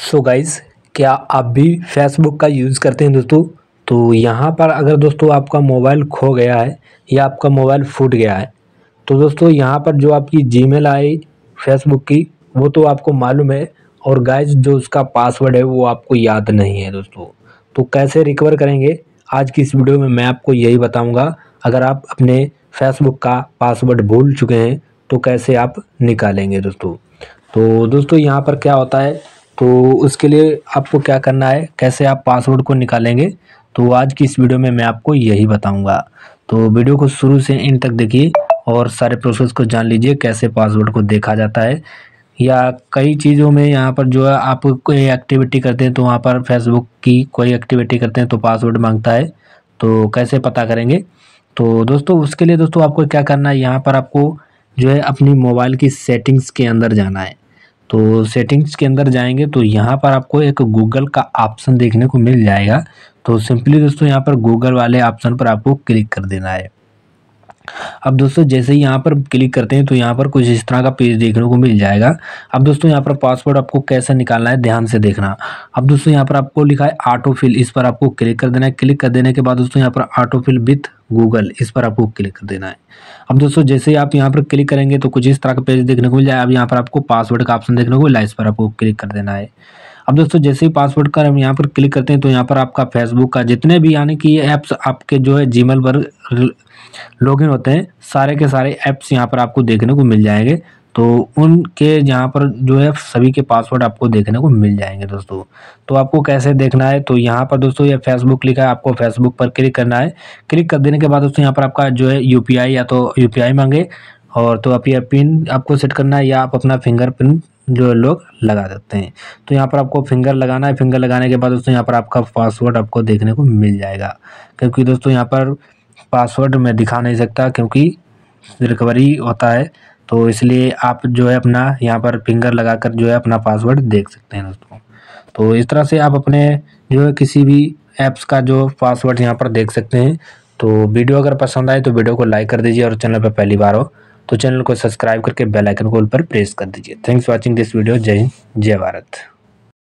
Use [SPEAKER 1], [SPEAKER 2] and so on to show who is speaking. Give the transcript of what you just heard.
[SPEAKER 1] सो so guys क्या आप भी फेसबुक का यूज़ करते हैं दोस्तों तो यहाँ पर अगर दोस्तों आपका मोबाइल खो गया है या आपका मोबाइल फूट गया है तो दोस्तों यहाँ पर जो आपकी जी मेल आई फेसबुक की वो तो आपको मालूम है और गाइज जो उसका पासवर्ड है वो आपको याद नहीं है दोस्तों तो कैसे रिकवर करेंगे आज की इस वीडियो में मैं आपको यही बताऊँगा अगर आप अपने फेसबुक का पासवर्ड भूल चुके हैं तो कैसे आप निकालेंगे दोस्तों तो दोस्तों यहाँ पर क्या होता है तो उसके लिए आपको क्या करना है कैसे आप पासवर्ड को निकालेंगे तो आज की इस वीडियो में मैं आपको यही बताऊंगा तो वीडियो को शुरू से इन तक देखिए और सारे प्रोसेस को जान लीजिए कैसे पासवर्ड को देखा जाता है या कई चीज़ों में यहाँ पर जो है आप कोई एक्टिविटी करते हैं तो वहाँ पर फेसबुक की कोई एक्टिविटी करते हैं तो पासवर्ड मांगता है तो कैसे पता करेंगे तो दोस्तों उसके लिए दोस्तों आपको क्या करना है यहाँ पर आपको जो है अपनी मोबाइल की सेटिंग्स के अंदर जाना है तो सेटिंग्स के अंदर जाएंगे तो यहाँ पर आपको एक गूगल का ऑप्शन देखने को मिल जाएगा तो सिंपली दोस्तों यहाँ पर गूगल वाले ऑप्शन पर आपको क्लिक कर देना है अब दोस्तों जैसे ही यहाँ पर क्लिक करते हैं तो यहाँ पर कुछ इस तरह का पेज देखने को मिल जाएगा अब दोस्तों यहाँ पर पासवर्ड आपको कैसे निकालना है ध्यान से देखना अब दोस्तों यहाँ पर आपको लिखा है ऑटो फिल इस पर आपको क्लिक कर देना है क्लिक कर देने के बाद दोस्तों यहाँ पर ऑटो फिल विथ गूगल इस पर आपको क्लिक कर देना है अब दोस्तों जैसे ही आप यहाँ पर क्लिक करेंगे तो कुछ इस तरह का पेज देखने को मिल जाएगा अब यहाँ पर आपको पासवर्ड का ऑप्शन देखने को मिला इस पर आपको क्लिक कर देना है अब दोस्तों जैसे ही पासवर्ड का हम यहाँ पर क्लिक करते हैं तो यहाँ पर आपका फेसबुक का जितने भी यानी कि ये ऐप्स आपके जो है जीमेल पर लॉगिन होते हैं सारे के सारे ऐप्स यहाँ पर आपको देखने को मिल जाएंगे तो उनके यहाँ पर जो है सभी के पासवर्ड आपको देखने को मिल जाएंगे दोस्तों तो आपको कैसे देखना है तो यहाँ पर दोस्तों ये फेसबुक लिखा है आपको फेसबुक पर क्लिक करना है क्लिक कर देने के बाद दोस्तों यहाँ पर आपका जो है यूपीआई या तो यूपीआई मांगे और तो आप यह पिन आपको सेट करना है या आप अपना फिंगर पिन जो लोग लगा सकते हैं तो यहाँ पर आपको फिंगर लगाना है फिंगर लगाने के बाद दोस्तों यहाँ पर आपका पासवर्ड आपको देखने को मिल जाएगा क्योंकि दोस्तों यहाँ पर पासवर्ड मैं दिखा नहीं सकता क्योंकि रिकवरी होता है तो इसलिए आप जो है अपना यहाँ पर फिंगर लगाकर जो है अपना पासवर्ड देख सकते हैं दोस्तों तो इस तरह से आप अपने जो है किसी भी ऐप्स का जो पासवर्ड यहाँ पर देख सकते हैं तो वीडियो अगर पसंद आए तो वीडियो को लाइक कर दीजिए और चैनल पर पहली बार हो तो चैनल को सब्सक्राइब करके बेल आइकन को ऊपर प्रेस कर दीजिए थैंक्स वाचिंग दिस वीडियो जय हिंद जय भारत